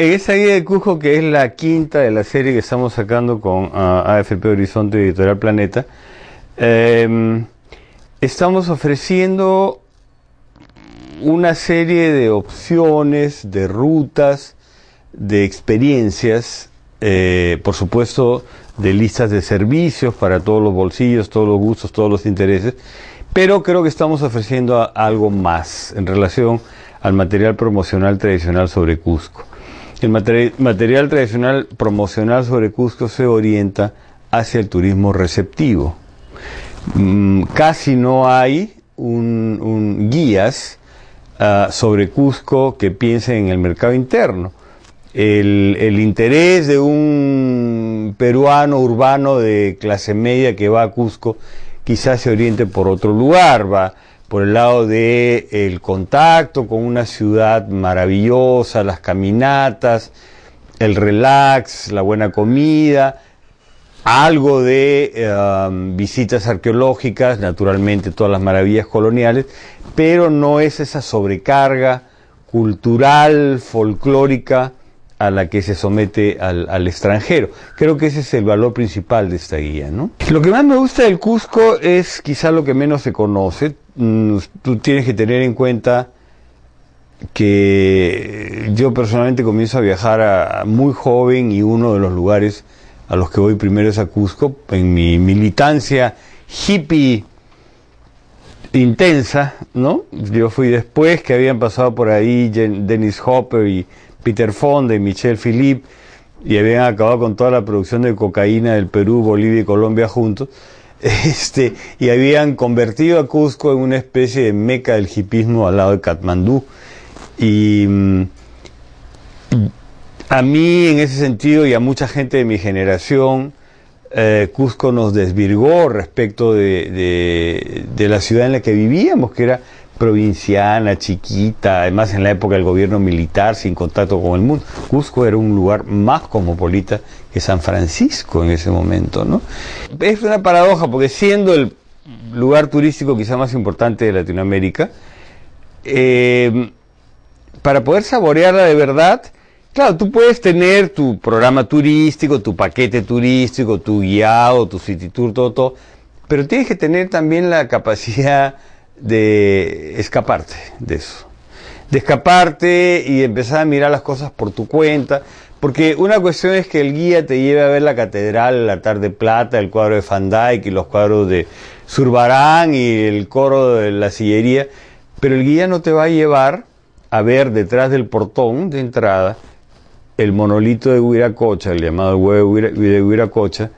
En esa guía de Cusco, que es la quinta de la serie que estamos sacando con AFP ah, Horizonte Editorial Planeta, em, estamos ofreciendo una serie de opciones, de rutas, de experiencias, eh, por supuesto, de listas de servicios para todos los bolsillos, todos los gustos, todos los intereses, pero creo que estamos ofreciendo algo más en relación al material promocional tradicional sobre Cusco. El material tradicional promocional sobre Cusco se orienta hacia el turismo receptivo. Mm, casi no hay un, guías ah, sobre Cusco que piensen en el mercado interno. El, el, interés de un peruano urbano de clase media que va a Cusco quizás se oriente por otro lugar, va por el lado del el contacto con una ciudad maravillosa, las caminatas, el relax, la buena comida, algo de eh, visitas arqueológicas, naturalmente todas las maravillas coloniales, pero no es esa sobrecarga cultural, folclórica, a la que se somete al, extranjero. Creo que ese es el valor principal de esta guía. ¿no? Lo que más me gusta del Cusco es quizá lo que menos se conoce. Mm, tú tienes que tener en cuenta que yo personalmente comienzo a viajar a, muy joven y uno de los lugares a los que voy primero es a Cusco, en mi militancia hippie intensa, ¿no? Yo fui después que habían pasado por ahí Dennis Hopper y Peter Fonda y Michel Philippe y habían acabado con toda la producción de cocaína del Perú, Bolivia y Colombia juntos. Este, y habían convertido a Cusco en una especie de meca del hipismo al lado de Katmandú. Y mm, a mí, en ese sentido, y a mucha gente de mi generación, eh, Cusco nos desvirgó respecto de, de la ciudad en la que vivíamos, que era provinciana, chiquita, además en la época del gobierno militar, sin contacto con el mundo. Cusco era un lugar más cosmopolita que San Francisco en ese momento, ¿no? Es una paradoja porque siendo el lugar turístico quizá más importante de Latinoamérica, eh, para poder saborearla de verdad, claro, tú puedes tener tu programa turístico, tu paquete turístico, tu guiado, tu city tour, todo, todo, pero tienes que tener también la capacidad de escaparte de eso. De escaparte y empezar a mirar las cosas por tu cuenta. Porque una cuestión es que el guía te lleve a ver la catedral, la tarde plata, el cuadro de Van Dyck y los cuadros de Zurbarán y el coro de la sillería. Pero el guía no te va a llevar a ver detrás del portón de entrada el monolito de Huiracocha, el llamado huevo de Huiracocha,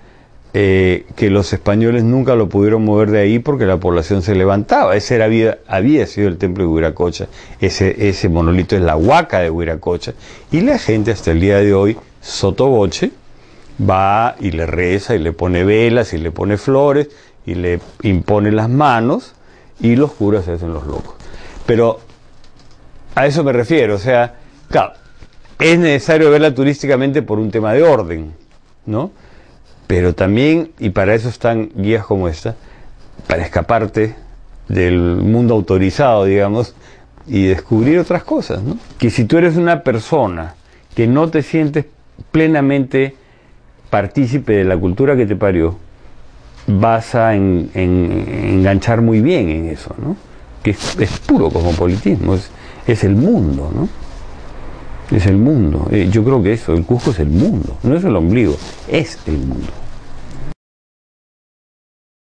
eh, que los españoles nunca lo pudieron mover de ahí porque la población se levantaba. Ese era, había, había sido el templo de Huiracocha, ese, ese monolito es la huaca de Huiracocha. Y la gente hasta el día de hoy, sotoboche, va y le reza y le pone velas y le pone flores y le impone las manos y los curas se hacen los locos. Pero a eso me refiero, o sea, claro, es necesario verla turísticamente por un tema de orden, ¿no? pero también, y para eso están guías como esta, para escaparte del mundo autorizado, digamos, y descubrir otras cosas, ¿no? Que si tú eres una persona que no te sientes plenamente partícipe de la cultura que te parió, vas a enganchar muy bien en eso, ¿no? Que es, puro cosmopolitismo, es el mundo, ¿no? Es el mundo. Eh, yo creo que eso, el Cusco es el mundo, no es el ombligo, es el mundo.